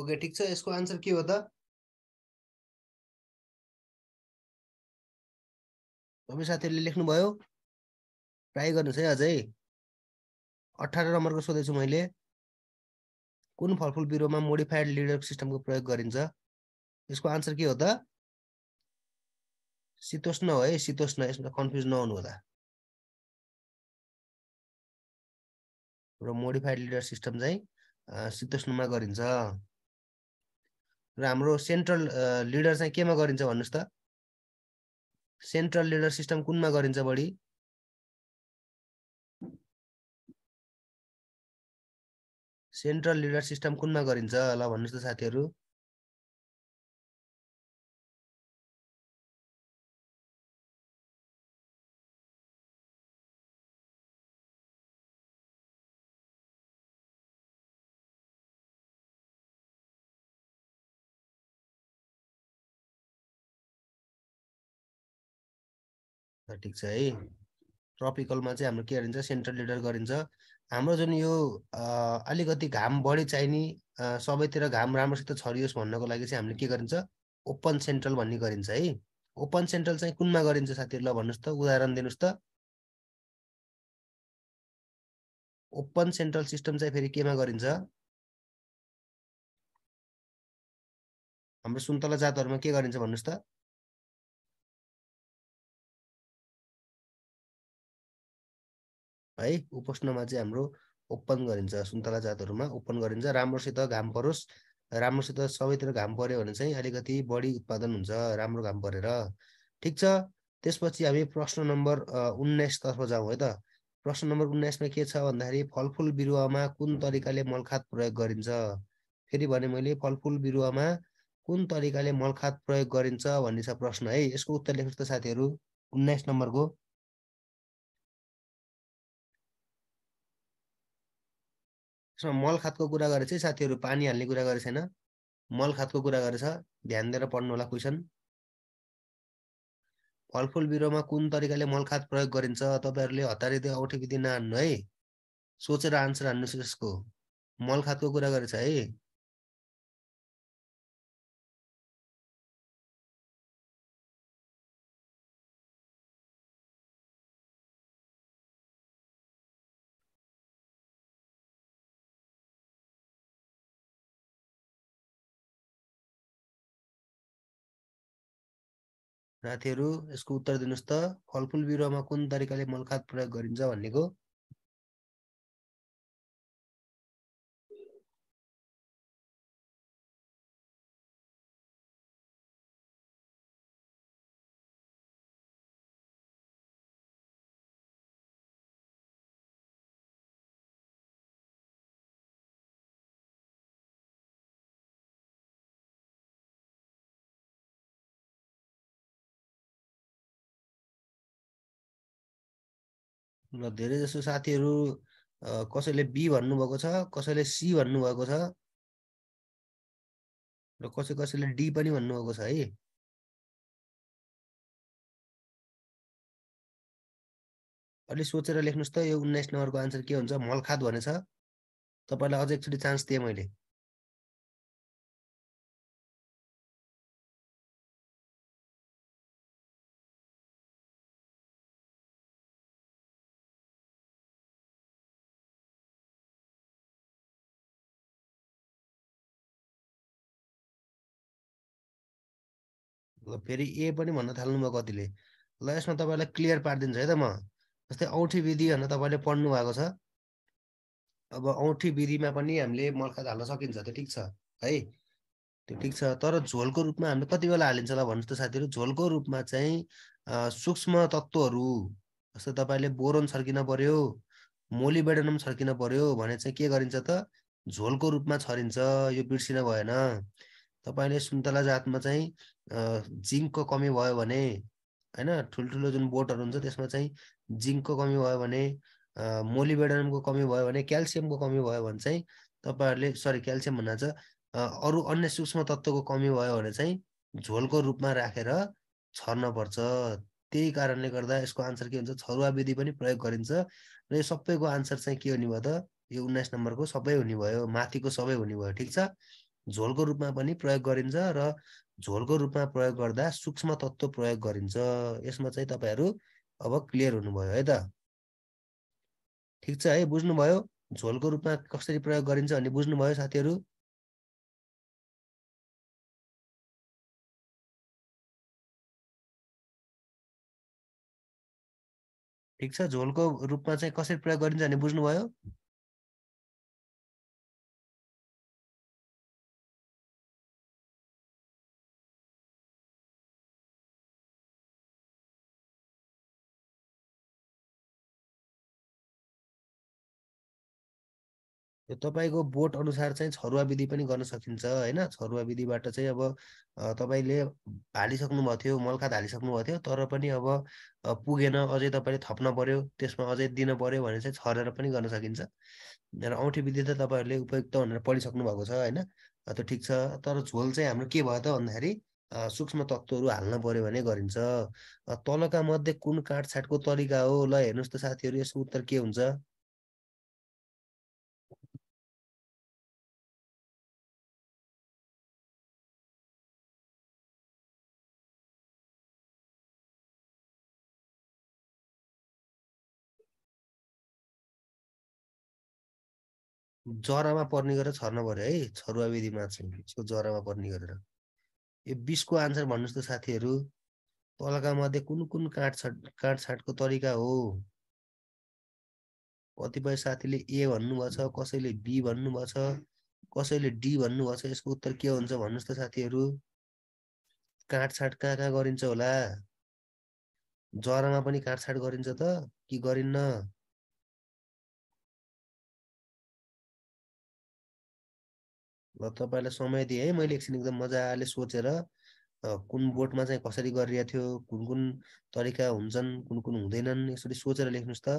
okay ठिक छ यसको आन्सर के हो त तपाईँ साथीहरूले लेख्नुभयो ट्राई गर्नुहोस् है अझै अठार नम्बरको सोधेछु मैले कुन फलफुल बिरुवामा मोडिफाइड लिडर सिस्टमको प्रयोग गरिन्छ यसको आन्सर के हो त शीतोष्ण हो है शीतोष्ण यसमा कन्फ्युज नहुनु होला र मोडिफाइड लिडर सिस्टम चाहिँ शीतोष्णमा गरिन्छ र हाम्रो सेन्ट्रल लिडर चाहिँ केमा गरिन्छ भन्नुहोस् त सेन्ट्रल लिडर सिस्टम कुनमा गरिन्छ बढी सेन्ट्रल लिडर सिस्टम कुनमा गरिन्छ ल भन्नुहोस् त साथीहरू ठिक छ है ट्रपिकलमा चाहिँ हाम्रो के गरिन्छ सेन्ट्रल लिडर गरिन्छ हाम्रो जुन यो अलिकति घाम बढी चाहिने सबैतिर घाम राम्रोसित छरियोस् भन्नको लागि चाहिँ हामीले के गरिन्छ ओपन सेन्ट्रल भन्ने गरिन्छ है ओपन सेन्ट्रल चाहिँ कुनमा गरिन्छ साथीहरू ल भन्नुहोस् त उदाहरण दिनुहोस् त ओपन सेन्ट्रल सिस्टम चाहिँ फेरि केमा गरिन्छ हाम्रो सुन्तला जातहरूमा के गरिन्छ भन्नुहोस् त है उपोष्णमा चाहिँ हाम्रो ओपन गरिन्छ सुन्तला जातहरूमा ओपन गरिन्छ राम्रोसित घाम परोस् राम्रोसित सबैतिर घाम पऱ्यो भने चाहिँ अलिकति बढी उत्पादन हुन्छ राम्रो घाम परेर ठिक छ त्यसपछि हामी प्रश्न नम्बर उन्नाइसतर्फ जाउँ है त प्रश्न नम्बर उन्नाइसमा के छ भन्दाखेरि फलफुल बिरुवामा कुन तरिकाले मलखात प्रयोग गरिन्छ फेरि भने मैले फलफुल बिरुवामा कुन तरिकाले मलखात प्रयोग गरिन्छ भन्ने छ प्रश्न है यसको उत्तर लेख्नुहोस् त साथीहरू उन्नाइस नम्बरको यसमा मल खातको कुरा गरेछ है साथीहरू पानी हाल्ने कुरा गरेको छैन मल खातको कुरा गरेछ ध्यान दिएर पढ्नु होला क्वेसन फलफुल बिरुवामा कुन तरिकाले मल खात प्रयोग गरिन्छ तपाईँहरूले हतारिँदै औठे दिन नहान्नु है सोचेर आन्सर हान्नुहोस् यसको मल खातको कुरा गरेछ है नाथीहरू यसको उत्तर दिनुहोस् त फलफुल बिरुवामा कुन तरिकाले मलखाद प्रयोग गरिन्छ भन्नेको ल धेरै जसो साथीहरू कसैले बी भन्नुभएको छ कसैले सी भन्नुभएको छ र कसै कसैले डी पनि भन्नुभएको छ है अलिक सोचेर लेख्नुहोस् त यो उन्नाइस नम्बरको आन्सर के हुन्छ मलखात भनेछ तपाईँलाई अझ एकचोटि चान्स दिएँ मैले फेरि ए पनि भन्न थाल्नुभयो कतिले ल यसमा तपाईँलाई क्लियर पारिदिन्छु है त म जस्तै औँठी विधि भनेर तपाईँले पढ्नु भएको छ अब औँठी विधिमा पनि हामीले मर्खत हाल्न सकिन्छ त्यो ठिक छ है त्यो ठिक छ तर झोलको रूपमा हामीले कति बेला हालिन्छ ल भन्नुहोस् त साथीहरू झोलको रूपमा चाहिँ सूक्ष्म तत्त्वहरू जस्तै तपाईँले बोरोन छर्किन पर्यो मोलिबेडनम छर्किन पर्यो भने चाहिँ के गरिन्छ त झोलको रूपमा छरिन्छ यो बिर्सिन भएन तपाईँले सुन्तला जातमा चाहिँ जिङ्कको कमी भयो भने होइन ठुल्ठुलो जुन बोटहरू हुन्छ त्यसमा चाहिँ जिङ्कको कमी भयो भने मोलिबेडनको कमी भयो भने क्याल्सियमको कमी भयो भने चाहिँ तपाईँहरूले सरी क्याल्सियम भन्नुहुन्छ चाहिँ अरू अन्य सूक्ष्म तत्त्वको कमी भयो भने चाहिँ झोलको रूपमा राखेर छर्नपर्छ त्यही कारणले गर्दा यसको आन्सर के हुन्छ छरुवा विधि पनि प्रयोग गरिन्छ र यो सबैको आन्सर चाहिँ के हुने भयो त यो उन्नाइस नम्बरको सबै हुने भयो माथिको सबै हुने भयो ठिक छ झोलको रूपमा पनि प्रयोग गरिन्छ र झोलको रूपमा प्रयोग गर्दा सूक्ष्म तत्त्व प्रयोग गरिन्छ यसमा चाहिँ तपाईँहरू अब क्लियर हुनुभयो है त ठिक छ है बुझ्नुभयो झोलको रूपमा कसरी प्रयोग गरिन्छ भन्ने बुझ्नुभयो साथीहरू ठिक छ झोलको रूपमा चाहिँ कसरी प्रयोग गरिन्छ भने बुझ्नुभयो यो तपाईँको बोट अनुसार चाहिँ छरुवा विधि पनि गर्न सकिन्छ होइन छरुवा विधिबाट चाहिँ अब तपाईँले हालिसक्नुभएको थियो मलखात हालिसक्नुभएको थियो तर पनि अब पुगेन अझै तपाईँले थप्न पर्यो त्यसमा अझै दिन पर्यो भने चाहिँ छरेर पनि गर्न सकिन्छ र औँठी विधि त तपाईँहरूले उपयुक्त भनेर पढिसक्नु भएको छ होइन त्यो ठिक छ तर झोल चाहिँ हाम्रो के भयो त भन्दाखेरि सूक्ष्म तत्त्वहरू हाल्न पर्यो भने गरिन्छ तलका मध्ये कुन काटछाटको तरिका हो ल हेर्नुहोस् त साथीहरू यसको उत्तर के हुन्छ जरामा पर्ने गरेर छर्न पऱ्यो है छरुवा विधि माछ यसको जरामा पर्ने गरेर यो बिसको आन्सर भन्नुहोस् त साथीहरू तलका मध्ये कुन कुन काट छाटको तरिका हो कतिपय साथीले ए भन्नुभएछ कसैले बी छ कसैले डी भन्नुभएको छ यसको उत्तर के हुन्छ भन्नुहोस् त साथीहरू छाट कहाँ कहाँ गरिन्छ होला जरामा पनि काँडछाँट गरिन्छ त कि गरिन्न ल तपाईँलाई समय दिएँ है मैले एकछिन एकदम मजाले सोचेर कुन बोटमा चाहिँ कसरी गरिरहेको थियो कुन कुन तरिका हुन्छन् कुन कुन हुँदैनन् यसरी सोचेर लेख्नुहोस् त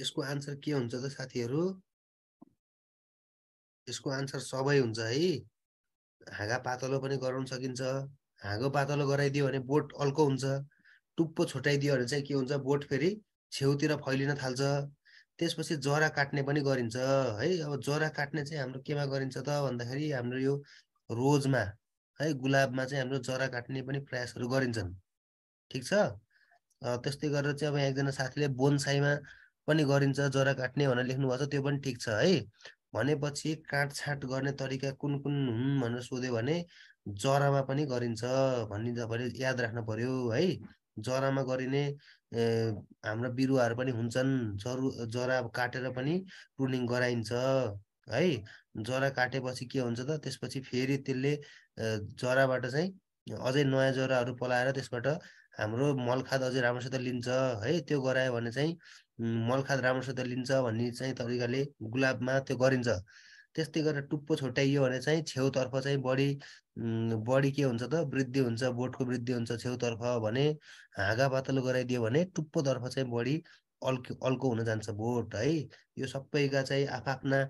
यसको आन्सर के हुन्छ त साथीहरू यसको आन्सर सबै हुन्छ है हाँगा पातलो पनि गराउन सकिन्छ हाँगो पातलो गराइदियो भने बोट अल्को हुन्छ टुप्पो छुट्याइदियो भने चाहिँ के हुन्छ बोट फेरि छेउतिर फैलिन थाल्छ त्यसपछि जरा काट्ने पनि गरिन्छ है अब जरा काट्ने चाहिँ हाम्रो केमा गरिन्छ त भन्दाखेरि हाम्रो यो रोजमा है गुलाबमा चाहिँ हाम्रो जरा काट्ने पनि प्रयासहरू गरिन्छन् ठिक छ त्यस्तै गरेर चाहिँ अब एकजना साथीले बोनसाईमा पनि गरिन्छ जरा काट्ने भनेर लेख्नुभएको छ त्यो पनि ठिक छ है भनेपछि काटछाँट गर्ने तरिका कुन कुन हुन् भनेर सोध्यो भने जरामा पनि गरिन्छ भनिन्छ भने याद राख्नु पर्यो है जरामा गरिने हाम्रा बिरुवाहरू पनि हुन्छन् जरु जरा काटेर पनि प्रुनिङ गराइन्छ है जरा काटेपछि के हुन्छ त त्यसपछि फेरि त्यसले जराबाट चाहिँ अझै नयाँ जराहरू पलाएर त्यसबाट हाम्रो मलखाद खाद अझै राम्रोसित लिन्छ है त्यो गरायो भने चाहिँ मलखाद राम्रोसित लिन्छ भन्ने चाहिँ तरिकाले गुलाबमा त्यो गरिन्छ त्यस्तै गरेर टुप्पो छोट्याइयो भने चाहिँ छेउतर्फ चाहिँ बढी बढी के हुन्छ त वृद्धि हुन्छ बोटको वृद्धि हुन्छ छेउतर्फ भने हाँगा पातलो गराइदियो भने टुप्पोतर्फ चाहिँ बढी अल्क अल्को हुन जान्छ बोट है यो सबैका चाहिँ आफआफ्ना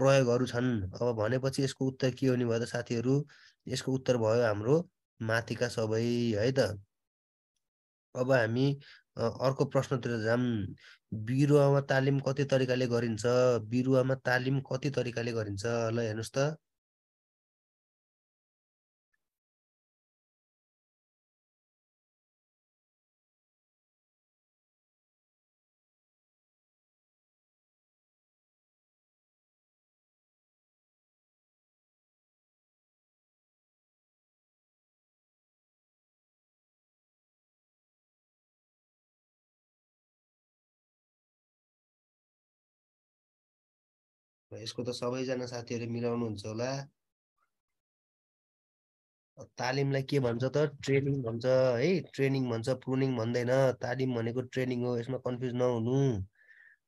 प्रयोगहरू छन् अब भनेपछि यसको उत्तर के हुने भयो त साथीहरू यसको उत्तर भयो हाम्रो माथिका सबै है त अब हामी अर्को प्रश्नतिर जाऊँ बिरुवामा तालिम कति तरिकाले गरिन्छ बिरुवामा तालिम कति तरिकाले गरिन्छ ल हेर्नुहोस् त यसको त सबैजना साथीहरू मिलाउनुहुन्छ होला तालिमलाई के भन्छ त ट्रेनिङ भन्छ है ट्रेनिङ भन्छ प्रुनिङ भन्दैन तालिम भनेको ट्रेनिङ हो यसमा कन्फ्युज नहुनु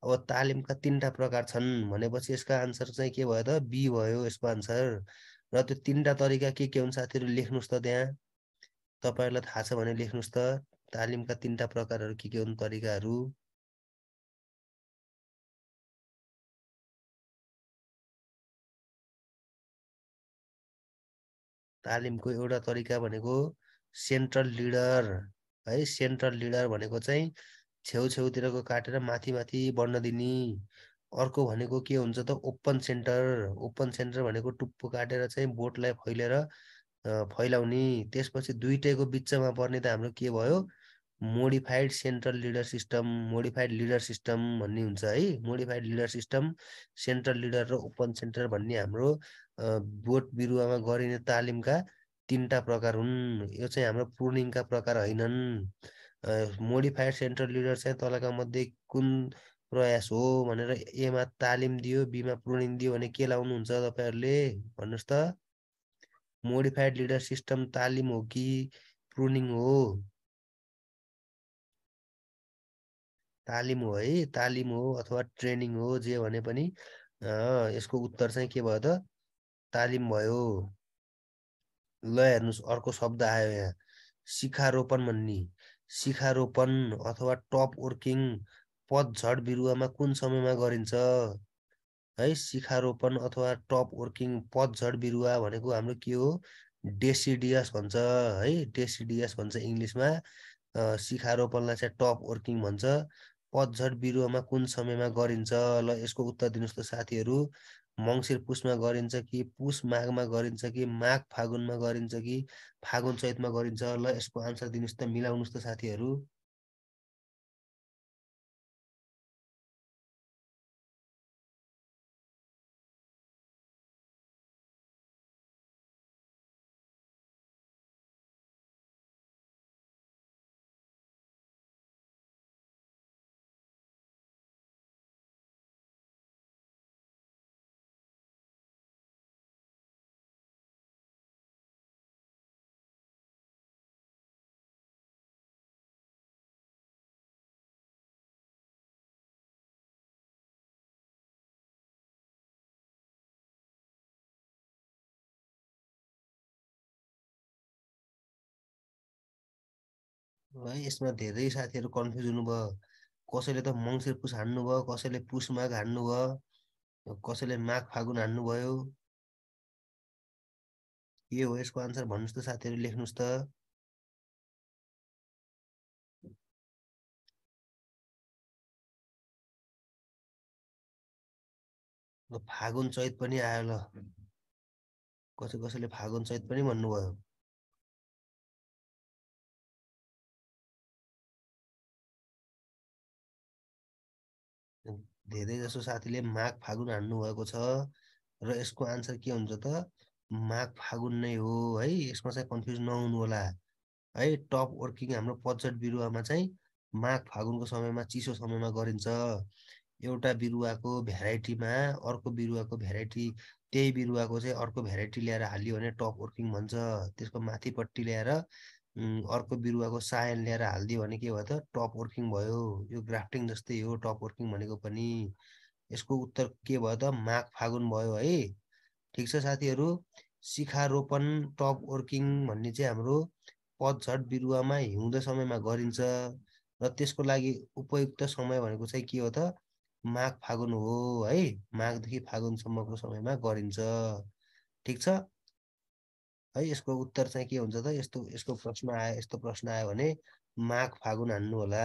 अब तालिमका तिनवटा प्रकार छन् भनेपछि यसको आन्सर चाहिँ के भयो त बी भयो यसको आन्सर र त्यो तिनवटा तरिका के के हुन् साथीहरू लेख्नुहोस् त त्यहाँ तपाईँहरूलाई थाहा छ भने लेख्नुहोस् त तालिमका तिनवटा प्रकारहरू के के हुन् तरिकाहरू तालिमको एउटा तरिका भनेको सेन्ट्रल लिडर है सेन्ट्रल लिडर भनेको चाहिँ छेउछेउतिरको काटेर माथि माथि बढ्न दिने अर्को भनेको के हुन्छ त ओपन सेन्टर ओपन सेन्टर भनेको टुप्पो काटेर चाहिँ बोटलाई फैलेर फैलाउने त्यसपछि दुइटैको बिचमा पर्ने त हाम्रो के भयो modified central leader system modified leader system भन्ने हुन्छ है modified leader system central leader र ओपन सेन्टर भन्ने हाम्रो बोट बिरुवामा गरिने तालिमका तिनवटा प्रकार हुन् यो चाहिँ हाम्रो पूर्णिङका प्रकार होइनन् मोडिफाइड सेन्ट्रल लिडर चाहिँ तलका मध्ये कुन प्रयास हो भनेर एमा तालिम दियो बीमा पूर्णिङ दियो भने के लाउनुहुन्छ तपाईँहरूले भन्नुहोस् त मोडिफाइड लिडर सिस्टम तालिम हो कि प्रुनिङ हो तालिम हो है तालिम हो अथवा ट्रेनिङ हो जे भने पनि यसको उत्तर चाहिँ के भयो त तालिम भयो ल हेर्नुहोस् अर्को शब्द आयो यहाँ शिखारोपण भन्ने शिखारोपण अथवा टप वर्किङ पद झड बिरुवामा कुन समयमा गरिन्छ है शिखारोपण अथवा टप वर्किङ पद झड बिरुवा भनेको हाम्रो के हो डेसिडियस भन्छ है डेसिडियस भन्छ इङ्ग्लिसमा शिखारोपणलाई चाहिँ टप वर्किङ भन्छ पतझड बिरुवामा कुन समयमा गरिन्छ ल यसको उत्तर दिनुहोस् त साथीहरू मङ्सिर पुसमा गरिन्छ कि पुस माघमा गरिन्छ कि माघ फागुनमा गरिन्छ कि फागुन चैतमा गरिन्छ ल यसको आन्सर दिनुहोस् त मिलाउनुहोस् त साथीहरू है यसमा धेरै साथीहरू कन्फ्युज हुनुभयो कसैले त मङ्सिर पुस भयो कसैले पुस माघ भयो कसैले माघ फागुन हान्नुभयो के हो यसको आन्सर भन्नुहोस् त साथीहरू लेख्नुहोस् त फागुन चैत पनि आयो ल कसै कसैले फागुन चैत पनि भन्नुभयो धेरै जसो साथीले माघ फागुन हान्नुभएको छ र यसको आन्सर के हुन्छ त माघ फागुन नै हो है यसमा चाहिँ कन्फ्युज नहुनु होला है टप वर्किङ हाम्रो पचट बिरुवामा चाहिँ माघ फागुनको समयमा चिसो समयमा गरिन्छ एउटा बिरुवाको भेराइटीमा अर्को बिरुवाको भेराइटी त्यही बिरुवाको चाहिँ अर्को भेराइटी ल्याएर हालियो भने टप वर्किङ भन्छ त्यसको माथिपट्टि ल्याएर अर्को बिरुवाको सायन ल्याएर हालिदियो भने के भयो त टप वर्किङ भयो यो ग्राफ्टिङ जस्तै हो टप वर्किङ भनेको पनि यसको उत्तर के भयो त माघ फागुन भयो है ठिक छ साथीहरू सिखारोपण टप वर्किङ भन्ने चाहिँ हाम्रो पतझट बिरुवामा हिउँदो समयमा गरिन्छ र त्यसको लागि उपयुक्त समय भनेको चाहिँ के हो त माघ फागुन हो है माघदेखि फागुनसम्मको समयमा गरिन्छ ठिक छ है यसको उत्तर चाहिँ के हुन्छ त यस्तो यसको प्रश्न आयो यस्तो प्रश्न आयो भने माघ फागुन हान्नु होला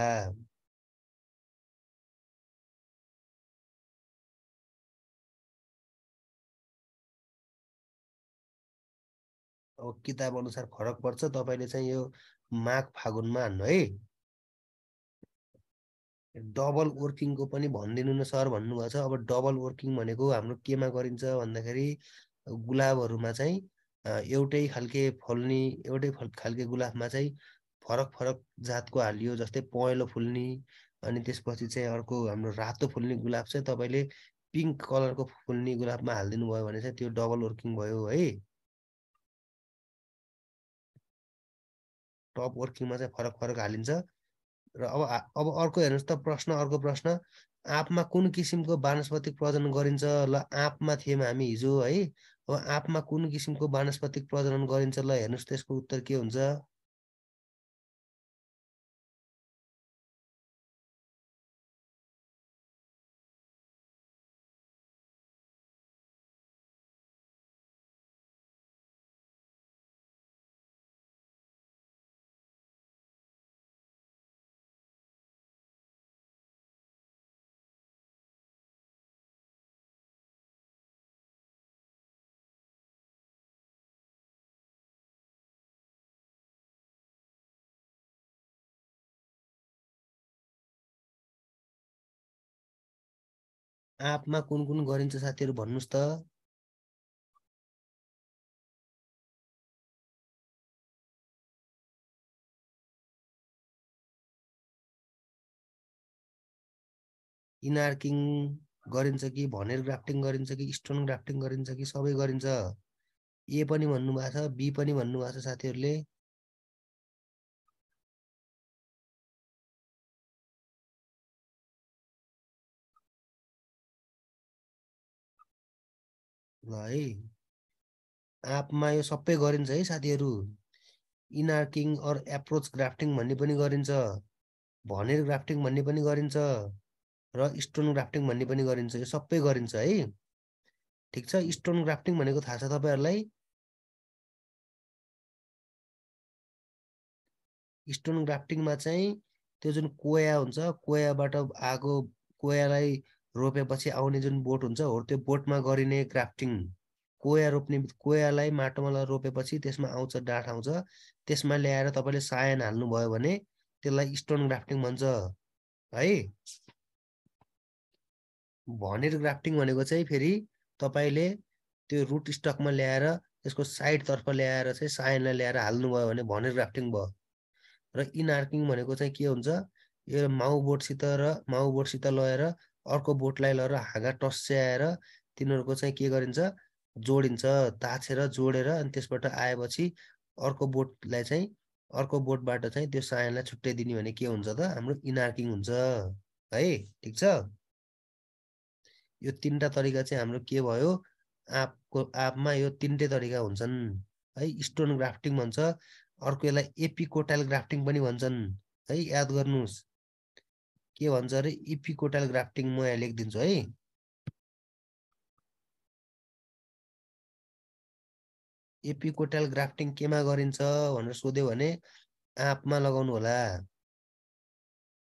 अब किताब अनुसार फरक पर्छ तपाईँले चाहिँ यो माघ फागुनमा हान्नु है डबल वर्किङको पनि भनिदिनु न सर भन्नुभएको छ अब डबल वर्किङ भनेको हाम्रो केमा गरिन्छ भन्दाखेरि गुलाबहरूमा चाहिँ एउटै खालके फल्ने एउटै खालके गुलाबमा चाहिँ फरक फरक जातको हालियो जस्तै पहेँलो फुल्ने अनि त्यसपछि चाहिँ अर्को हाम्रो रातो फुल्ने गुलाब चाहिँ तपाईँले पिङ्क कलरको फुल्ने गुलाबमा हालिदिनु भयो भने चाहिँ त्यो डबल वर्किङ भयो है टप वर्किङमा चाहिँ फरक फरक हालिन्छ र अब अब अर्को हेर्नुहोस् त प्रश्न अर्को प्रश्न आँपमा कुन किसिमको वानस्पतिक प्रजन गरिन्छ ल आँपमा थियौँ हामी हिजो है अब आँपमा कुन किसिमको वानस्पतिक प्रजनन गरिन्छ ल हेर्नुहोस् त्यसको उत्तर के हुन्छ आँपमा कुन कुन गरिन्छ साथीहरू भन्नुहोस् त इनार्किङ गरिन्छ कि भनेर ग्राफ्टिङ गरिन्छ कि स्टोन ग्राफ्टिङ गरिन्छ कि सबै गरिन्छ ए पनि भन्नुभएको छ बी पनि भन्नुभएको छ साथीहरूले ल है एपमा यो सबै गरिन्छ है साथीहरू इनआर्किङ अर एप्रोच ग्राफ्टिङ भन्ने पनि गरिन्छ भनेर ग्राफ्टिङ भन्ने पनि गरिन्छ र स्टोन ग्राफ्टिङ भन्ने पनि गरिन्छ यो सबै गरिन्छ है ठिक छ स्टोन ग्राफ्टिङ भनेको थाहा छ तपाईँहरूलाई स्टोन ग्राफ्टिङमा चाहिँ त्यो जुन कोया हुन्छ कोयाबाट आएको कोयालाई रोपेपछि आउने जुन बोट हुन्छ हो त्यो बोटमा गरिने क्राफ्टिङ कोया रोप्ने कोयालाई माटोमा रोपेपछि त्यसमा आउँछ डाँठ आउँछ त्यसमा ल्याएर तपाईँले सायन हाल्नुभयो भने त्यसलाई स्टोन ग्राफ्टिङ भन्छ है भनेर ग्राफ्टिङ भनेको चाहिँ फेरि तपाईँले त्यो रुट स्टकमा ल्याएर त्यसको साइडतर्फ ल्याएर चाहिँ सायनलाई ल्याएर हाल्नुभयो भने भनेर ग्राफ्टिङ भयो र इनआर्किङ भनेको चाहिँ के हुन्छ यो माउ बोटसित र माउ बोटसित लगेर अर्को बोटलाई लर हाँगा टस्याएर तिनीहरूको चाहिँ के गरिन्छ जोडिन्छ ताछेर जोडेर अनि त्यसबाट आएपछि अर्को बोटलाई चाहिँ अर्को बोटबाट चाहिँ त्यो सायनलाई छुट्याइदिने भने के हुन्छ त हाम्रो इनार्किङ हुन्छ है ठिक छ यो तिनवटा तरिका चाहिँ हाम्रो के भयो आँपको आँपमा यो तिनटै तरिका हुन्छन् है स्टोन ग्राफ्टिङ भन्छ अर्को यसलाई एपिकोटाइल ग्राफ्टिङ पनि भन्छन् है याद गर्नुहोस् के भन्छ अरे इपिकोटाल ग्राफ्टिङ म यहाँ लेखिदिन्छु है एपिकोटल ग्राफ्टिङ केमा गरिन्छ भनेर सोध्यो भने आँपमा लगाउनु होला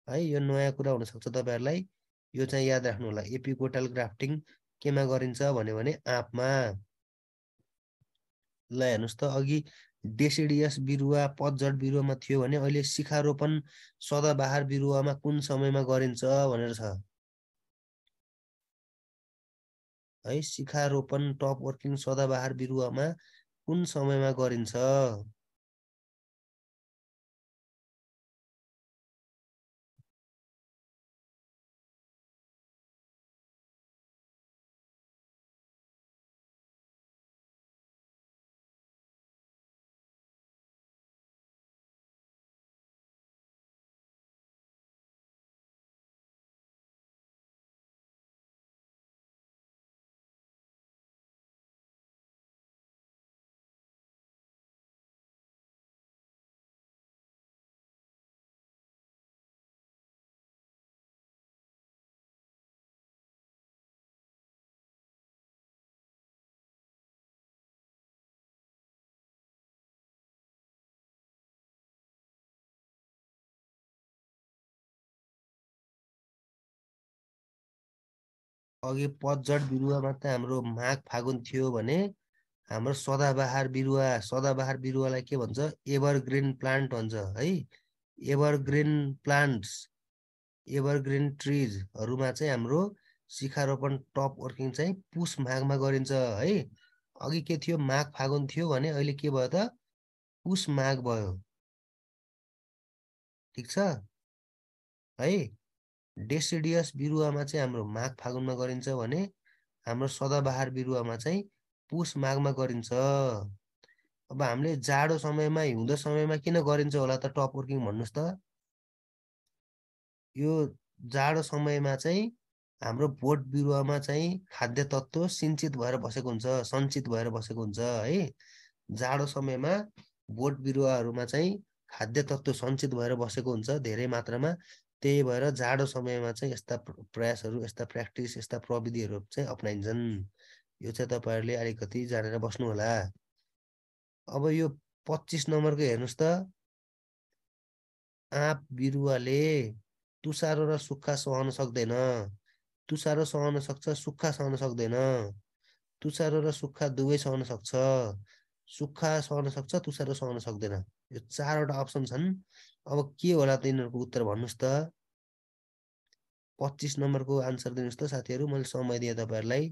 है यो नयाँ कुरा हुनसक्छ तपाईँहरूलाई यो चाहिँ याद राख्नु होला एपिकोटल ग्राफ्टिङ केमा गरिन्छ भन्यो भने आँपमा ल हेर्नुहोस् त अघि डेसिडियस बिरुवा पतझड बिरुवामा थियो भने अहिले शिखारोपण सदाबहार बिरुवामा कुन समयमा गरिन्छ भनेर छ है शिखारोपण टप वर्किङ सदाबहार बिरुवामा कुन समयमा गरिन्छ अघि पतझड बिरुवा मात्रै हाम्रो माघ फागुन थियो भने हाम्रो सदाबहार बिरुवा सदाबहार बिरुवालाई के भन्छ एभरग्रिन प्लान्ट भन्छ है एभरग्रिन प्लान्ट्स एभरग्रिन ट्रिजहरूमा चाहिँ हाम्रो शिखारोपण टप वर्किङ चाहिँ पुस माघमा गरिन्छ है अघि के थियो माघ फागुन थियो भने अहिले के भयो त पुस माघ भयो ठिक छ है डेसिडियस बिरुवामा चाहिँ हाम्रो माघ फागुनमा गरिन्छ भने हाम्रो सदाबहार बिरुवामा चाहिँ पुस माघमा गरिन्छ अब हामीले जाडो समयमा हिउँदो समयमा किन गरिन्छ होला त टप वर्किङ भन्नुहोस् त यो जाडो समयमा चाहिँ हाम्रो बोट बिरुवामा चाहिँ खाद्य तत्त्व सिन्चित भएर बसेको हुन्छ सञ्चित भएर बसेको हुन्छ है जाडो समयमा बोट बिरुवाहरूमा चाहिँ खाद्य तत्त्व सञ्चित भएर बसेको हुन्छ धेरै मात्रामा त्यही भएर जाडो समयमा चाहिँ यस्ता प्रयासहरू यस्ता प्र्याक्टिस यस्ता प्रविधिहरू चाहिँ अप्नाइन्छन् यो चाहिँ तपाईँहरूले अलिकति जानेर बस्नु होला अब यो पच्चिस नम्बरको हेर्नुहोस् त आँप बिरुवाले तुसारो र सुक्खा सहन सक्दैन तुसारो सहन सक्छ सुक्खा सहन सक्दैन तुसारो र सुक्खा दुवै सहन सक्छ सुक्खा सहन सक्छ तुसारो सहन सक्दैन यो चारवटा अप्सन छन् अब के होला त यिनीहरूको उत्तर भन्नुहोस् त पच्चिस नम्बरको आन्सर दिनुहोस् त साथीहरू मैले समय दिएँ तपाईँहरूलाई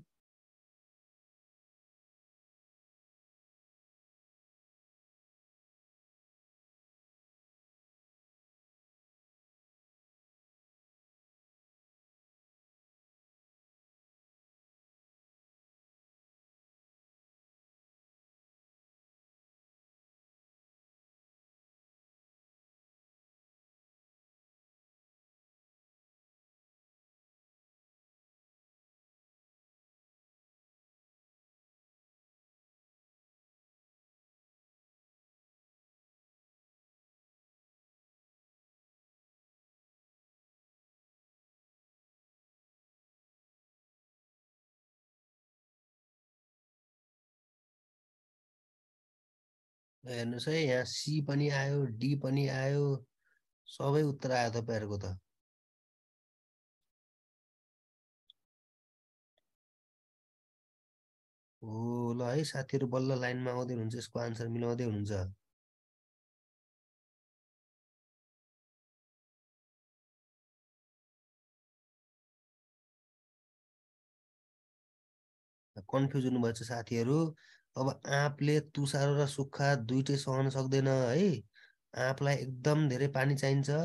हेर्नुहोस् है यहाँ सी पनि आयो डी पनि आयो सबै उत्तर आयो तपाईँहरूको त हो ल है साथीहरू बल्ल लाइनमा आउँदै हुनुहुन्छ यसको आन्सर मिलाउँदै हुनुहुन्छ कन्फ्युज हुनुभएछ साथीहरू अब आँपले तुसारो र सुक्खा दुइटै सहन सक्दैन है आँपलाई एकदम धेरै पानी चाहिन्छ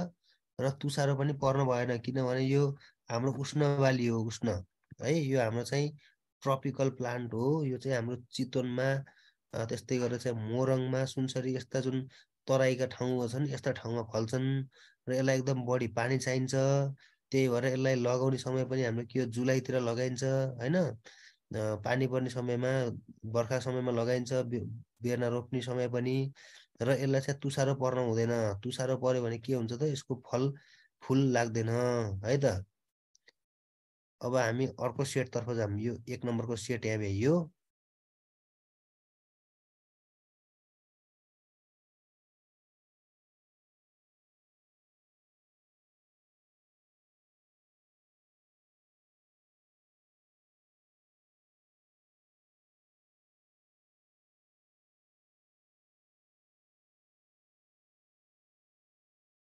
र तुसारो पनि पर्नु भएन किनभने यो हाम्रो उष्ण बाली हो उष्ण है यो हाम्रो चाहिँ ट्रपिकल प्लान्ट हो यो चाहिँ हाम्रो चितवनमा त्यस्तै गरेर चाहिँ मोरङमा सुनसरी यस्ता जुन तराईका ठाउँहरू छन् यस्ता ठाउँमा फल्छन् र यसलाई एकदम बढी पानी चाहिन्छ त्यही भएर यसलाई लगाउने समय पनि हाम्रो के हो जुलाईतिर लगाइन्छ होइन पानी पर्ने समयमा बर्खा समयमा लगाइन्छ बेर्ना रोप्ने समय पनि र यसलाई चाहिँ तुसारो पर्न हुँदैन तुसारो पर्यो भने के हुन्छ त यसको फल फुल लाग्दैन है त अब हामी अर्को सेटतर्फ जाऊँ यो एक नम्बरको सेट यहाँ भ्याइयो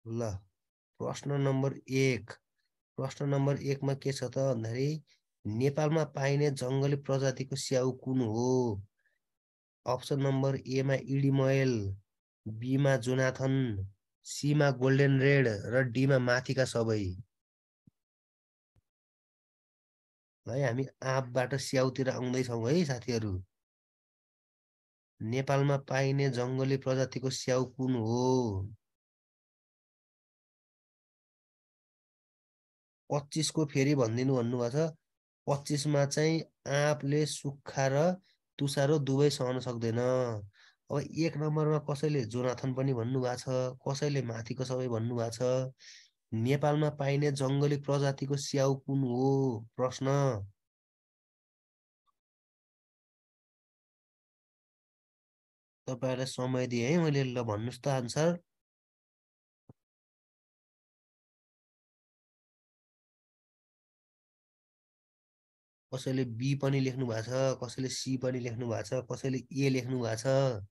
ल प्रश्न नम्बर एक प्रश्न नम्बर एकमा के छ त भन्दाखेरि नेपालमा पाइने जङ्गली प्रजातिको स्याउ कुन हो अप्सन नम्बर एमा इडिमयल बीमा जोनाथन सीमा गोल्डेन रेड र डीमा माथिका सबै है हामी आँपबाट स्याउतिर आउँदैछौँ है साथीहरू नेपालमा पाइने जङ्गली प्रजातिको स्याउ कुन हो पच्चिसको फेरि भनिदिनु भन्नुभएको छ पच्चिसमा चाहिँ आँपले सुक्खा र तुसारो दुवै सहन सक्दैन अब एक नम्बरमा कसैले जोनाथन पनि भन्नुभएको छ कसैले माथिको सबै भन्नुभएको छ नेपालमा पाइने जङ्गली प्रजातिको स्याउ कुन हो प्रश्न तपाईँहरूलाई समय दिएँ है मैले ल भन्नुहोस् त आन्सर कसैले बी पनि लेख्नु भएको छ कसैले सी पनि लेख्नु भएको छ कसैले ए लेख्नु भएको छ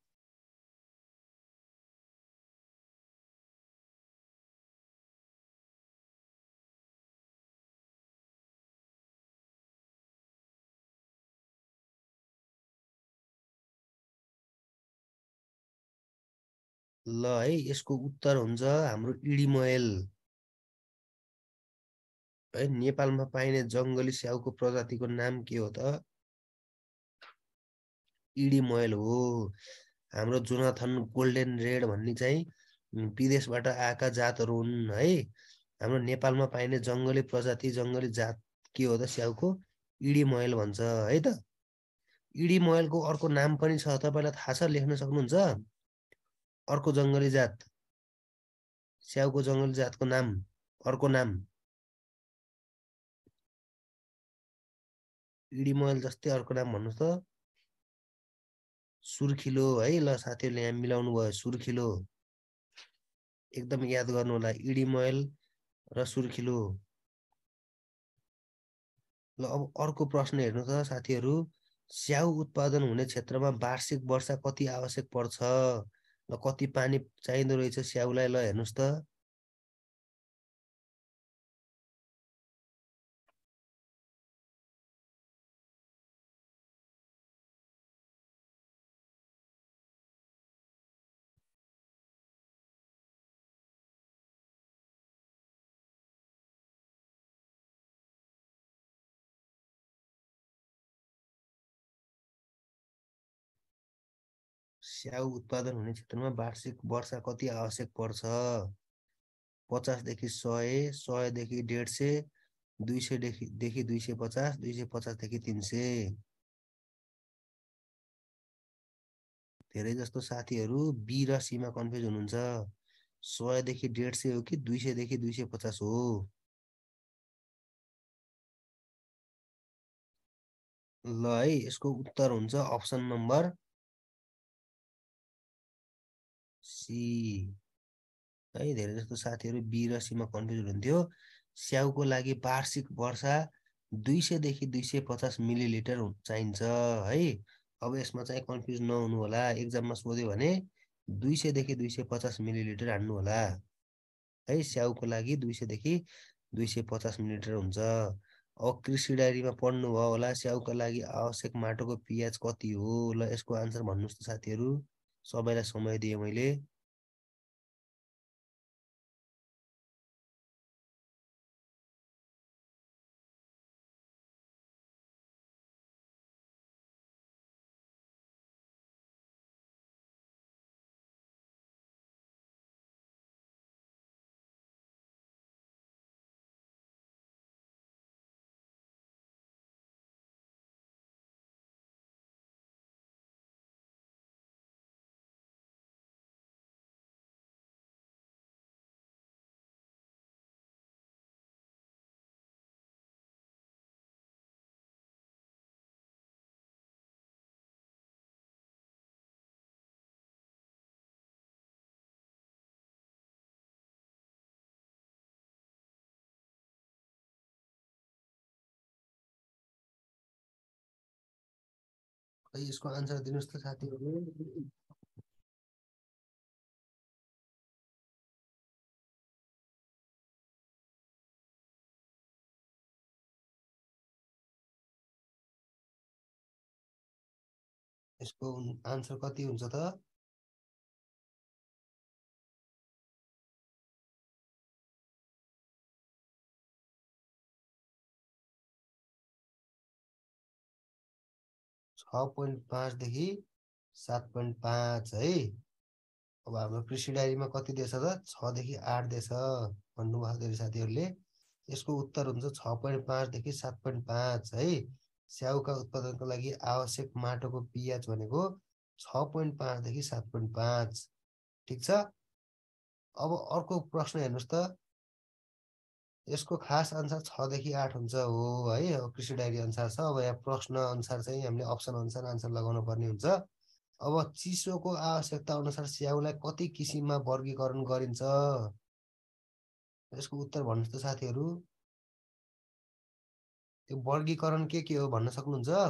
ल है यसको उत्तर हुन्छ हाम्रो इडिमयल है नेपालमा पाइने जङ्गली स्याउको प्रजातिको नाम के हो त इडी मोयल हो हाम्रो जोनाथन गोल्डेन रेड भन्ने चाहिँ विदेशबाट आएका जातहरू हुन् है हाम्रो नेपालमा पाइने जङ्गली प्रजाति जङ्गली जात के हो त स्याउको इडी मोयल भन्छ है त इडी मोयलको अर्को नाम पनि छ तपाईँलाई थाहा छ लेख्न सक्नुहुन्छ अर्को जङ्गली जात स्याउको जङ्गली जातको नाम अर्को नाम लिमोयल जस्तै अर्को नाम भन्नुहोस् त सुर्खिलो है ल साथीहरूले यहाँ मिलाउनु भयो सुर्खिलो एकदम याद गर्नु होला इडिमोयल र सुर्खिलो ल अब अर्को प्रश्न हेर्नु त साथीहरू स्याउ उत्पादन हुने क्षेत्रमा वार्षिक वर्षा कति आवश्यक पर्छ ल कति पानी चाहिँदो रहेछ स्याउलाई ल हेर्नुहोस् त स्याउ उत्पादन हुने क्षेत्रमा वार्षिक वर्षा कति आवश्यक पर्छ पचासदेखि सय सयदेखि डेढ सय दुई सयदेखि देखि दुई सय पचास दुई सय पचासदेखि तिन सय धेरै जस्तो साथीहरू बी र सीमा कन्फ्युज हुनुहुन्छ सयदेखि डेढ सय हो कि दुई सयदेखि दुई सय पचास हो ल है यसको उत्तर हुन्छ अप्सन नम्बर सी है धेरै जस्तो साथीहरू बी र सीमा कन्फ्युज हुनुहुन्थ्यो स्याउको लागि वार्षिक वर्षा दुई सयदेखि दुई सय पचास मिलिलिटर चाहिन्छ है अब यसमा चाहिँ कन्फ्युज नहुनु होला एक्जाममा सोध्यो भने दुई सयदेखि दुई सय पचास मिलिलिटर हान्नु होला है स्याउको लागि दुई सयदेखि दुई सय पचास मिलिलिटर हुन्छ अब कृषि डायरीमा पढ्नुभयो होला स्याउको लागि आवश्यक माटोको पिएच कति हो ल यसको आन्सर भन्नुहोस् त साथीहरू सबैलाई समय दिएँ मैले भाइ यसको आन्सर दिनुहोस् त साथीहरू यसको आन्सर कति हुन्छ त छ पोइन्ट पाँचदेखि सात पोइन्ट पाँच है अब हाम्रो कृषि डायरीमा कति दिएछ त छदेखि आठ दिएछ भन्नुभएको थियो साथीहरूले यसको उत्तर हुन्छ छ पोइन्ट पाँचदेखि सात पोइन्ट पाँच है स्याउका उत्पादनको लागि आवश्यक माटोको पिएच भनेको छ पोइन्ट पाँचदेखि सात पोइन्ट पाँच ठिक छ अब अर्को प्रश्न हेर्नुहोस् त यसको खास आन्सर छदेखि आठ हुन्छ हो है अब कृषि डायरी अनुसार छ अब यहाँ प्रश्न अनुसार चाहिँ हामीले अप्सन अनुसार आन्सर लगाउनु पर्ने हुन्छ अब चिसोको आवश्यकता अनुसार स्याउलाई कति किसिममा वर्गीकरण गरिन्छ यसको उत्तर भन्नुहोस् त साथीहरू त्यो वर्गीकरण के के हो भन्न सक्नुहुन्छ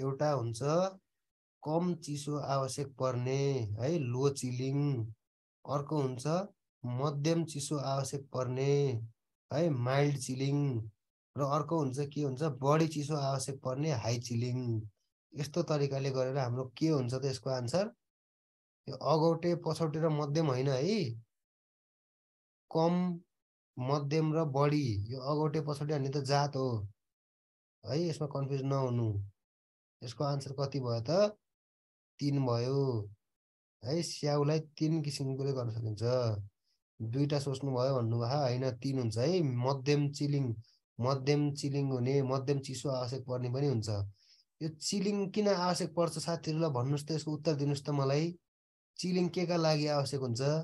एउटा हुन्छ कम चिसो आवश्यक पर्ने है लो चिलिङ अर्को हुन्छ मध्यम चिसो आवश्यक पर्ने है माइल्ड चिलिङ र अर्को हुन्छ के हुन्छ बढी चिसो आवश्यक पर्ने हाई चिलिङ यस्तो तरिकाले गरेर हाम्रो के हुन्छ त यसको आन्सर यो अगौटे पछौटे र मध्यम होइन है कम मध्यम र बढी यो अगौटे पछौटे भन्ने त जात हो है यसमा कन्फ्युज नहुनु यसको आन्सर कति भयो त तिन भयो है स्याउलाई तिन किसिमकोले गर्न सकिन्छ दुईवटा सोच्नु भयो भन्नुभयो होइन तिन हुन्छ है मध्यम चिलिङ मध्यम चिलिङ हुने मध्यम चिसो आवश्यक पर्ने पनि हुन्छ यो चिलिङ किन आवश्यक पर्छ साथीहरूलाई भन्नुहोस् त यसको उत्तर दिनुहोस् त मलाई चिलिङ के का लागि आवश्यक हुन्छ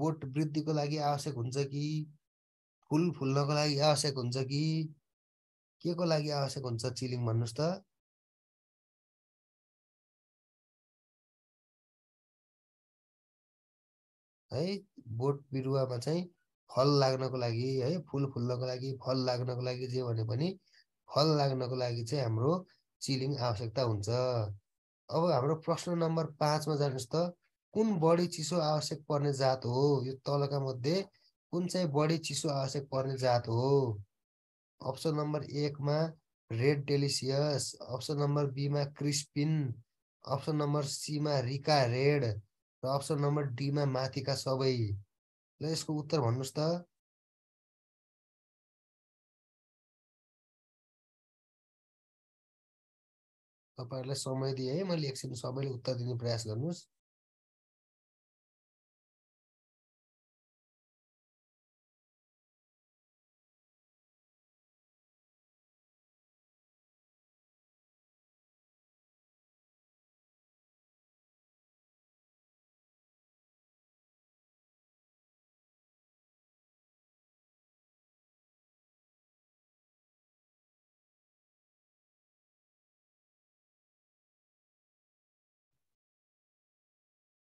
भोट वृद्धिको लागि आवश्यक हुन्छ कि फुल फुल्नको लागि आवश्यक हुन्छ कि के को लागि आवश्यक हुन्छ चिलिङ भन्नुहोस् त है बोट बिरुवामा चाहिँ फल लाग्नको लागि है फुल फुल्नको लागि फल लाग्नको लागि जे भने पनि फल लाग्नको लागि चाहिँ हाम्रो चिलिङ आवश्यकता हुन्छ अब हाम्रो प्रश्न नम्बर पाँचमा जानुहोस् त कुन बढी चिसो आवश्यक पर्ने जात हो यो तलका मध्ये कुन चाहिँ बढी चिसो आवश्यक पर्ने जात हो अप्सन नम्बर एकमा रेड डेलिसियस अप्सन नम्बर बीमा क्रिस्पिन अप्सन नम्बर सीमा रिका रेड र अप्सन नम्बर डीमा माथिका सबै ल यसको उत्तर भन्नुहोस् त तपाईँहरूलाई समय दिएँ है मैले एकछिन सबैले उत्तर दिने प्रयास गर्नुहोस्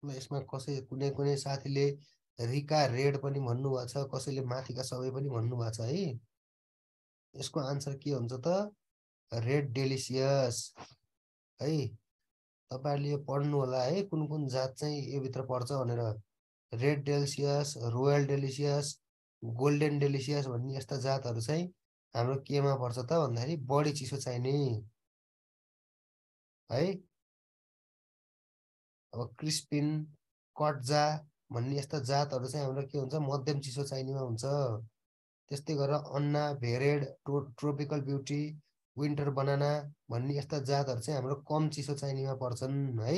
यसमा कसै कुनै कुनै साथीले रिका रेड पनि भन्नुभएको छ कसैले माथिका सबै पनि भन्नुभएको छ है यसको आन्सर के हुन्छ त रेड डेलिसियस है तपाईँहरूले यो पढ्नु होला है कुन कुन जात चाहिँ यो भित्र पर्छ भनेर red delicious royal delicious golden delicious भन्ने यस्ता जातहरू चाहिँ हाम्रो केमा पर्छ त भन्दाखेरि बढी चिसो चाहिने है अब क्रिस्पिन कट्जा भन्ने यस्ता जातहरू चाहिँ हाम्रो के हुन्छ मध्यम चिसो चाहिनेमा हुन्छ त्यस्तै गरेर अन्ना भेरेड ट्रो ट्रोपिकल ब्युटी विन्टर बनाना भन्ने यस्ता जातहरू चाहिँ हाम्रो कम चिसो चाहिनेमा पर्छन् है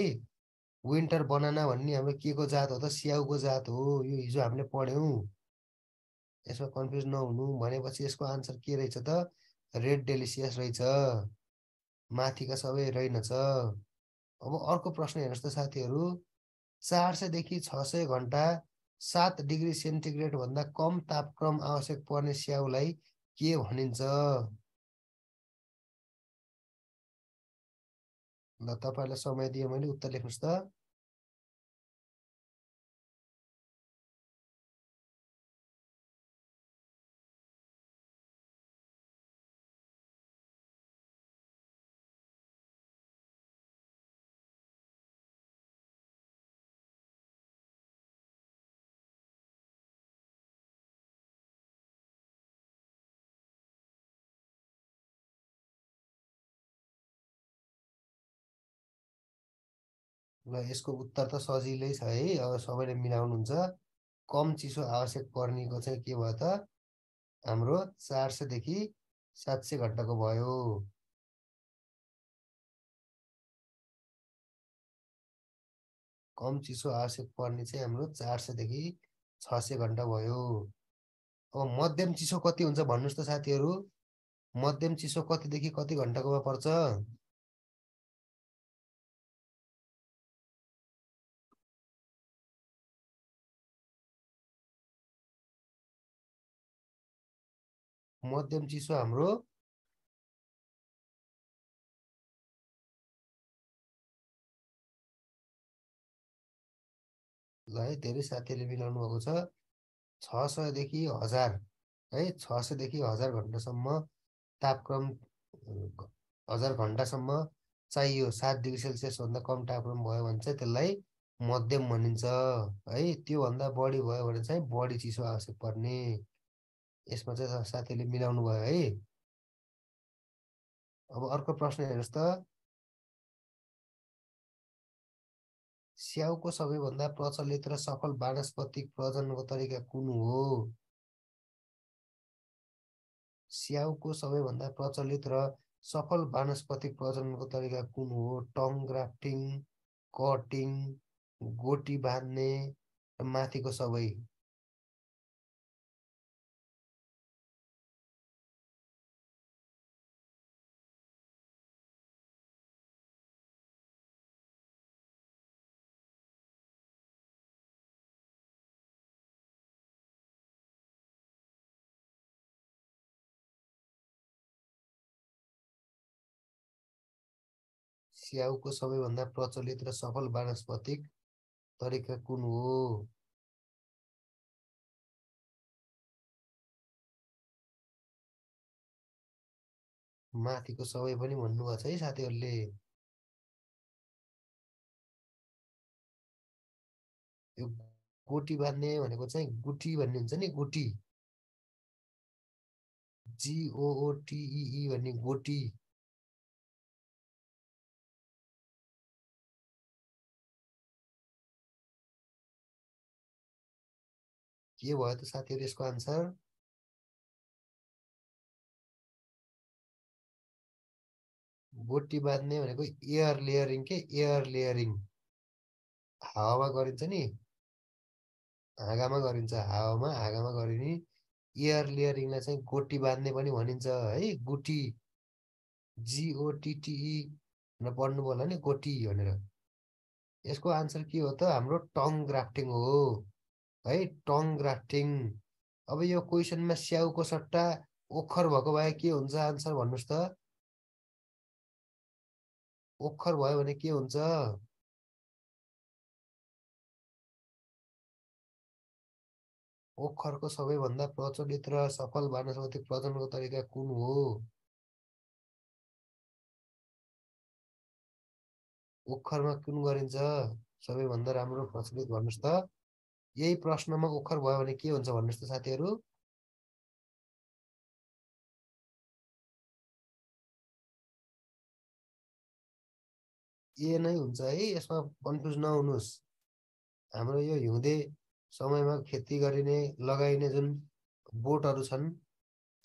विन्टर बनाना भन्ने हाम्रो के को जात हो त स्याउको जात हो यो हिजो हामीले पढ्यौँ यसमा कन्फ्युज नहुनु भनेपछि यसको आन्सर के रहेछ त रेड डेलिसियस रहेछ माथिका सबै रहेनछ अब अर्को प्रश्न हेर्नुहोस् त साथीहरू चार सयदेखि छ सय घन्टा सात डिग्री सेन्टिग्रेडभन्दा कम तापक्रम आवश्यक पर्ने स्याउलाई के भनिन्छ ल तपाईँलाई समय दिएँ मैले उत्तर लेख्नुहोस् त ल यसको उत्तर त सजिलै छ है अब सबैले मिलाउनुहुन्छ कम चिसो आवश्यक पर्नेको चाहिँ के भयो त हाम्रो चार सयदेखि सात सय घन्टाको भयो कम चिसो आवश्यक पर्ने चाहिँ हाम्रो चार सयदेखि छ सय घन्टा भयो अब मध्यम चिसो कति हुन्छ भन्नुहोस् त साथीहरू मध्यम चिसो कतिदेखि कति घन्टाकोमा पर्छ मध्यम चिसो हाम्रो ल है धेरै साथीहरूले मिलाउनु भएको छ छ सयदेखि हजार है छ सयदेखि हजार घन्टासम्म तापक्रम हजार घन्टासम्म चाहियो सात डिग्री सेल्सियसभन्दा कम तापक्रम भयो भने चाहिँ त्यसलाई मध्यम भनिन्छ है त्योभन्दा बढी भयो भने चाहिँ बढी चिसो आवश्यक पर्ने यसमा चाहिँ साथीले मिलाउनु भयो है अब अर्को प्रश्न हेर्नुहोस् त स्याउको सबैभन्दा प्रचलित र सफल वानस्पतिक प्रजनको तरिका कुन हो स्याउको सबैभन्दा प्रचलित र सफल वानस्पतिक प्रजनको तरिका कुन हो टङ ग्राफ्टिङ कटिङ गोटी बाँध्ने माथिको सबै स्याउको सबैभन्दा प्रचलित र सफल वानस्पतिक तरिका कुन हो माथिको सबै पनि भन्नुभएको छ है साथीहरूले यो गोटी बाँध्ने भनेको चाहिँ गुठी भन्ने हुन्छ नि गोटी जिओओटिई भन्ने गोटी के भयो त साथीहरू यसको आन्सर गोटी बाँध्ने भनेको एयर लेयरिङ के एयर लेयरिङ हावामा गरिन्छ नि हाँगामा गरिन्छ हावामा हाँगामा गरिने एयर लेयरिङलाई चाहिँ गोटी बाँध्ने पनि भनिन्छ है गुटी जिओटिटिई e भनेर पढ्नु पर्ला नि गोटी भनेर यसको आन्सर के हो त हाम्रो टङ ग्राफ्टिङ हो है टङ ग्राफ्टिङ अब यो क्वेसनमा स्याउको सट्टा ओखर भएको भए के हुन्छ आन्सर भन्नुहोस् त ओखर भयो भने के हुन्छ ओखरको सबैभन्दा प्रचलित र सफल वानस्पति प्रजनको तरिका कुन हो ओखरमा कुन गरिन्छ सबैभन्दा राम्रो प्रचलित भन्नुहोस् त यही प्रश्नमा ओखर भयो भने के हुन्छ भन्नुहोस् त साथीहरू ए नै हुन्छ है यसमा कन्फ्युज नहुनुहोस् हाम्रो यो हिउँदे समयमा खेती गरिने लगाइने जुन बोटहरू छन्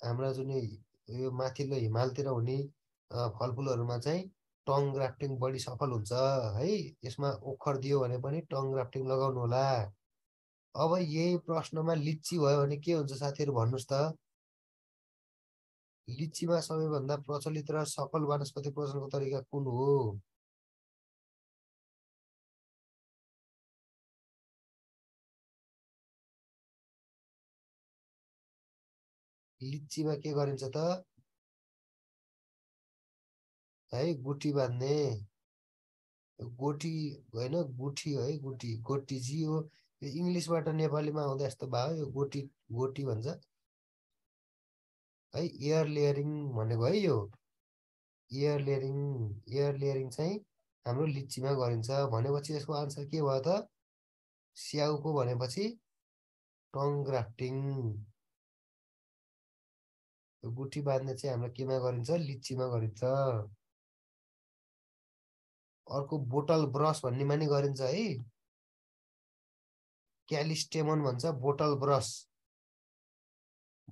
हाम्रा जुन यो माथिल्लो हिमालतिर हुने फलफुलहरूमा चाहिँ टङ ग्राफ्टिङ बढी सफल हुन्छ है यसमा ओखर दियो भने पनि टङ ग्राफ्टिङ लगाउनु होला अब यही प्रश्नमा लिची भयो भने के हुन्छ साथीहरू भन्नुहोस् त लिचीमा सबैभन्दा प्रचलित र सफल वनस्पति प्रचलनको तरिका कुन हो लिचीमा के गरिन्छ त है गुटी बाँध्ने गोटी होइन गुठी है गुटी गोटी जी हो यो इङ्ग्लिसबाट नेपालीमा आउँदा यस्तो भयो यो गोटी गोटी भन्छ है इयर लेयरिङ भनेको है यो इयर लेयरिङ इयर लेयरिङ चाहिँ हाम्रो लिचीमा गरिन्छ भनेपछि यसको आन्सर के भयो त स्याउको भनेपछि टङ ग्राफ्टिङ गुठी बाँध्ने चाहिँ हाम्रो केमा गरिन्छ लिचीमा गरिन्छ अर्को बोटल ब्रस भन्नेमा नि गरिन्छ है क्यालिस्टेमन भन्छ बोटल ब्रस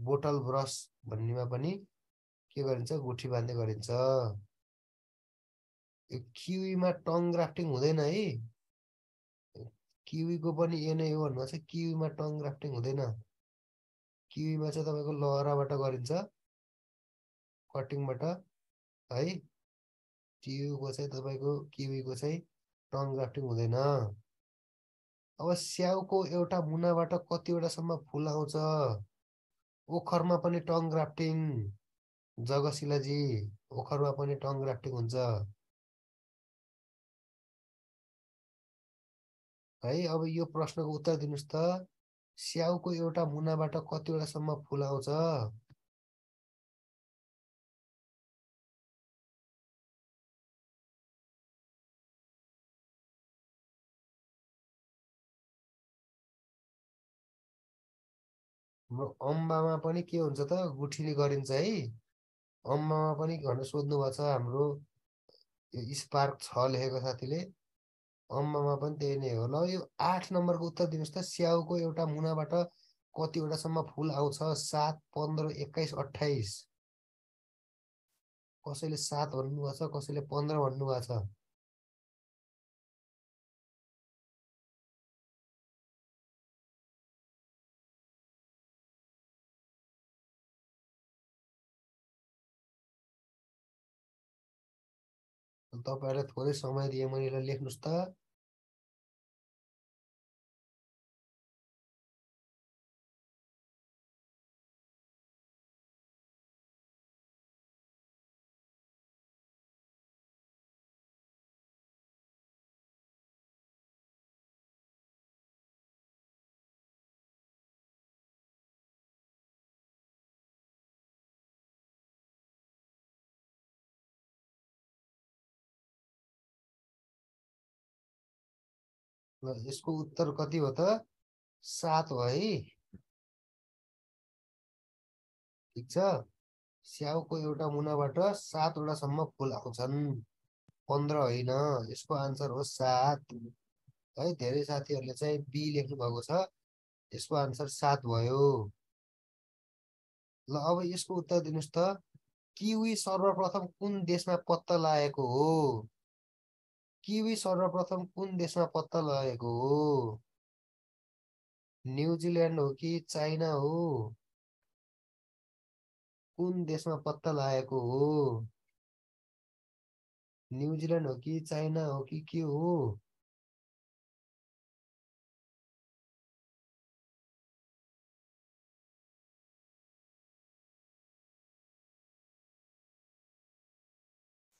बोटल ब्रस भन्नेमा पनि के गरिन्छ गुठी बाँध्ने गरिन्छ यो किवीमा टङ ग्राफ्टिङ हुँदैन है किवीको पनि ए नै हो भन्नुभएको छ किवीमा टङ ग्राफ्टिङ हुँदैन किवीमा चाहिँ तपाईँको लहराबाट गरिन्छ कटिङबाट है किवीको चाहिँ तपाईँको किवीको चाहिँ टङ ग्राफ्टिङ हुँदैन अब स्याउको एउटा मुनाबाट कतिवटासम्म फुल आउँछ ओखरमा पनि टङ ग्राफ्टिङ जगशिलाजी ओखरमा पनि टङ ग्राफ्टिङ हुन्छ है अब यो प्रश्नको उत्तर दिनुहोस् त स्याउको एउटा मुनाबाट कतिवटासम्म फुल आउँछ अम्बामा पनि के हुन्छ त गुठीले गरिन्छ है अम्बामा पनि भनेर सोध्नुभएको छ हाम्रो स्पार्क छ लेखेको साथीले अम्बामा पनि त्यही नै हो ल यो आठ नम्बरको उत्तर दिनुहोस् त स्याउको एउटा मुनाबाट कतिवटासम्म फुल आउँछ सात पन्ध्र एक्काइस अठाइस कसैले सात भन्नुभएको छ कसैले पन्ध्र भन्नुभएको छ तपाईँहरूलाई थोरै समय दिएँ मैले यसलाई लेख्नुहोस् त ल यसको उत्तर कति हो त सात हो है ठिक छ स्याउको एउटा मुनाबाट सातवटासम्म फुल आउँछन् पन्ध्र होइन यसको आन्सर हो सात है धेरै साथीहरूले चाहिँ बी लेख्नु भएको छ यसको आन्सर सात भयो ल अब यसको उत्तर दिनुहोस् त किवी सर्वप्रथम कुन देशमा पत्ता लागेको हो किवी सर्वप्रथम कुन देशमा पत्ता लगाएको हो न्युजिल्यान्ड हो कि चाइना हो कुन देशमा पत्ता लगाएको हो न्युजिल्यान्ड हो कि चाइना हो कि के हो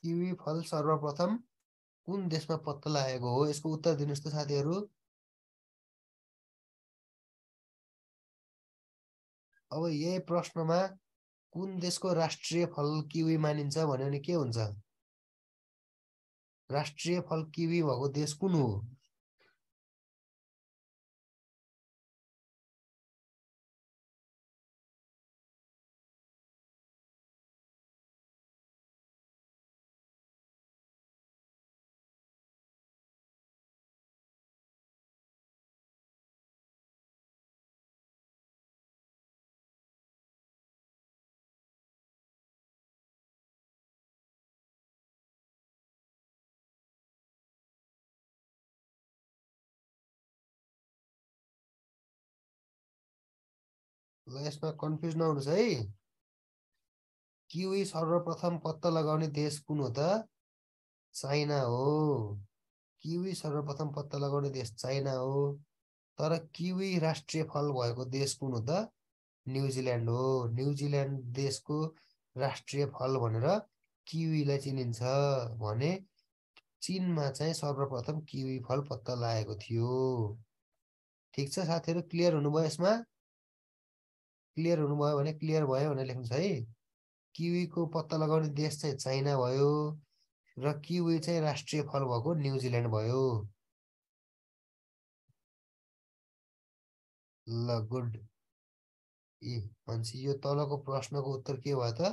किवी फल सर्वप्रथम कुन देशमा पत्ता लागेको हो यसको उत्तर दिनुहोस् त साथीहरू अब यही प्रश्नमा कुन देशको राष्ट्रिय फल किवी मानिन्छ भन्यो भने के हुन्छ राष्ट्रिय फल किवी भएको देश कुन हो ल यसमा कन्फ्युज नहुनुहोस् है किवी सर्वप्रथम पत्ता लगाउने देश कुन हो त चाइना हो किवी सर्वप्रथम पत्ता लगाउने देश चाइना हो तर किवी राष्ट्रिय फल भएको देश कुन हो त न्युजिल्यान्ड हो न्युजिल्यान्ड देशको राष्ट्रिय फल भनेर किवीलाई चिनिन्छ भने चिनमा चाहिँ सर्वप्रथम किवी फल पत्ता लागेको थियो ठिक छ साथीहरू क्लियर हुनुभयो यसमा क्लियर हुनुभयो भने क्लियर भयो भनेर लेख्नुहोस् है किवीको पत्ता लगाउने देश चाहिँ चाइना भयो र किवी चाहिँ राष्ट्रिय फल भएको न्युजिल्यान्ड भयो ल गुड ए भनेपछि यो तलको प्रश्नको उत्तर के भयो त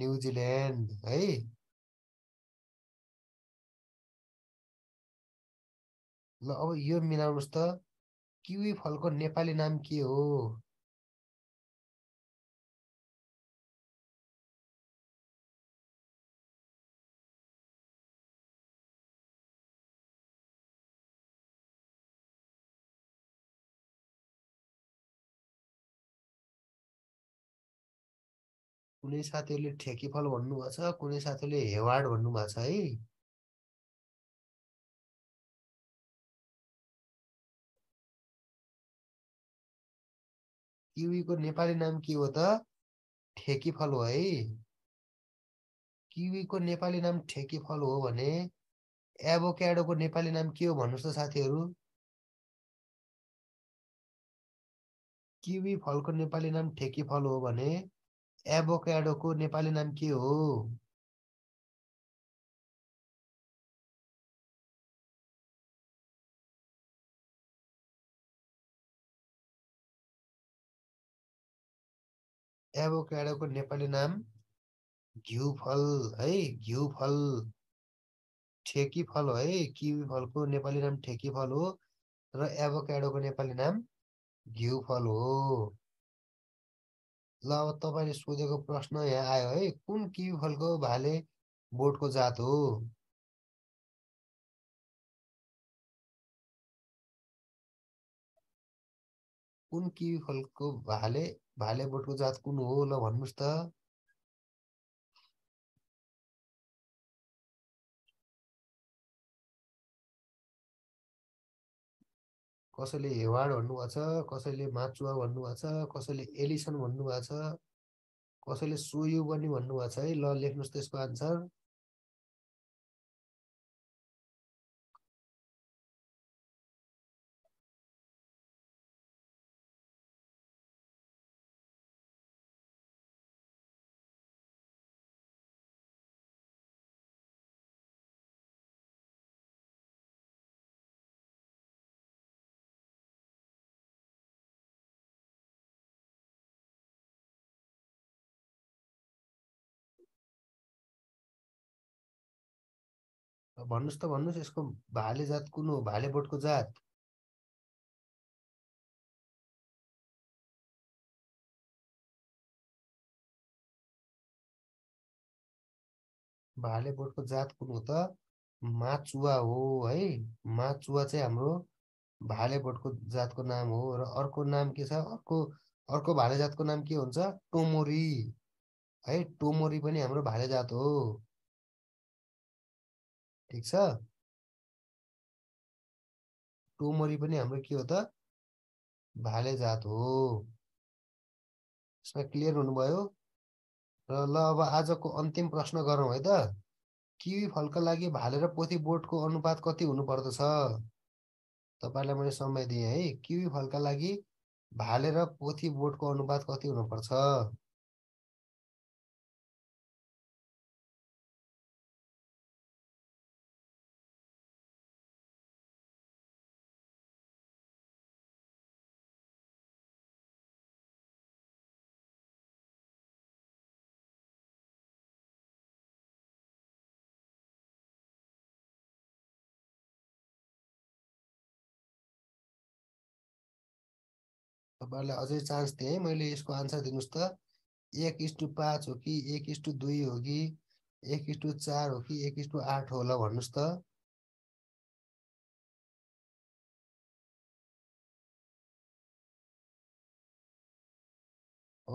न्युजिल्यान्ड है ल अब यो मिलाउनुहोस् त किवी फलको नेपाली नाम के हो कुनै साथीहरूले ठेकीफल भन्नुभएको छ कुनै साथीहरूले हेवाड भन्नुभएको छ है किवीको नेपाली नाम के हो त ठेकी फल हो है किवीको नेपाली नाम ठेकी फल हो भने एभोक्याडोको नेपाली नाम के हो भन्नुहोस् त साथीहरू किवी फलको नेपाली नाम ठेकी फल हो भने एभोक्याडोको नेपाली नाम के हो एभोकाडोको नेपाली नाम घिउ फल है घिउ फल ठेकी फल हो है किवी फलको नेपाली नाम ठेकी फल हो र एभोकाडोको नेपाली नाम घिउ फल हो ल अब तपाईँले सोधेको प्रश्न यहाँ आयो है कुन किवी फलको भाले बोटको जात हो कुन किवी फलको भाले भाले बोटको जात कुन हो ल भन्नुहोस् त कसैले हेवाड भन्नुभएको छ कसैले माचुवा भन्नुभएको छ कसैले एलिसन भन्नुभएको छ कसैले सोयु पनि भन्नुभएको छ है ल लेख्नुहोस् त यसको आन्सर भन्नुहोस् त भन्नुहोस् यसको भाले जात कुन हो भाले बोटको जात भाले बोटको जात कुन हो त माचुवा हो है माचुवा चाहिँ हाम्रो भाले बोटको जातको नाम हो र अर्को नाम के छ अर्को अर्को भाले जातको नाम के हुन्छ टोमोरी है टोमोरी पनि हाम्रो भाले जात हो ठिक छ टुमरी पनि हाम्रो के हो त भाले जात हो यसमा क्लियर हुनुभयो र ल अब आजको अन्तिम प्रश्न गरौँ है त किवी फलका लागि भाले र पोथी बोटको अनुपात कति हुनुपर्दछ तपाईँलाई मैले समय दिएँ है किवी फलका लागि भाले र पोथी बोटको अनुपात कति हुनुपर्छ तपाईँहरूलाई अझै चान्स दिएँ है मैले यसको आन्सर दिनुहोस् त एक इस्टु पाँच हो कि एक इस्टु दुई हो कि एक टू चार हो कि एक इस्टु आठ हो ल भन्नुहोस् त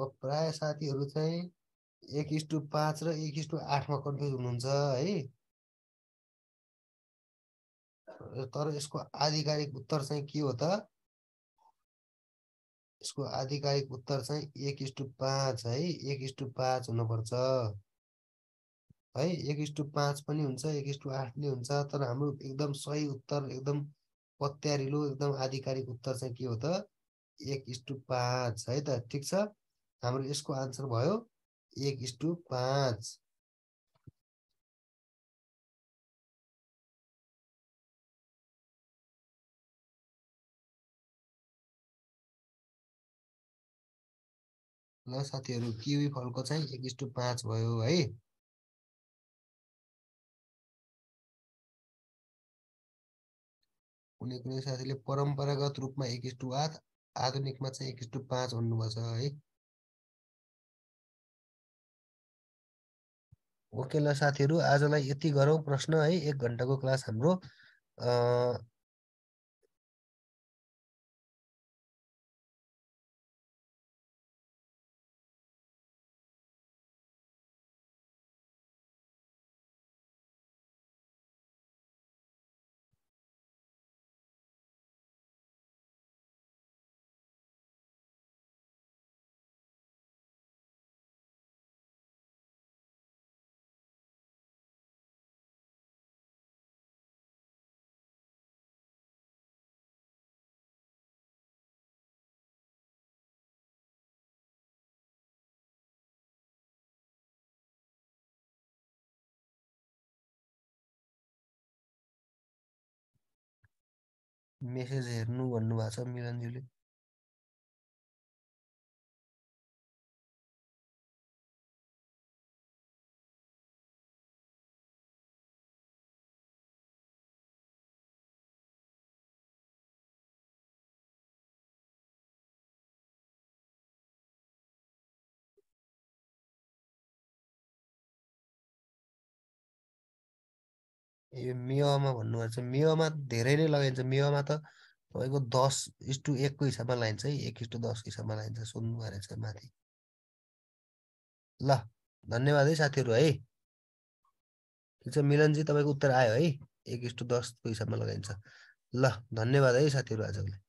अब प्राय साथीहरू चाहिँ एक इस्टु पाँच र एक टु आठमा कन्फ्युज हुनुहुन्छ है तर यसको आधिकारिक उत्तर चाहिँ के हो त यसको आधिकारिक उत्तर चाहिँ एक इस्टु पाँच है एक इस्टु पाँच हुनुपर्छ है एक टु पाँच पनि हुन्छ एक टु आठ पनि हुन्छ तर हाम्रो एकदम सही उत्तर एकदम पत्यारिलो एकदम आधिकारिक उत्तर चाहिँ के हो त एक इस्टु पाँच है त ठिक छ हाम्रो यसको आन्सर भयो एक इस्टु पाँच ल साथीहरू किवी फलको चाहिँ एक इस्टु पाँच भयो है कुनै कुनै साथीले परम्परागत रूपमा एक इस्टु आठ आधुनिकमा चाहिँ एक इस्टु पाँच भन्नुपर्छ है ओके ल साथीहरू आजलाई यति गरौँ प्रश्न है एक घन्टाको क्लास हाम्रो मेसेज हेर्नु भन्नुभएको छ मिलनज्यूले यो मेवामा भन्नुभएको छ मेवामा धेरै नै लगाइन्छ मेवामा त तपाईँको दस टु एकको हिसाबमा लगाइन्छ है एक टु दसको हिसाबमा लगाइन्छ सोध्नु भएको रहेछ माथि ल धन्यवाद है साथीहरू है ठिक छ मिलनजी तपाईँको उत्तर आयो है एक टु दसको हिसाबमा लगाइन्छ ल धन्यवाद है साथीहरू आजलाई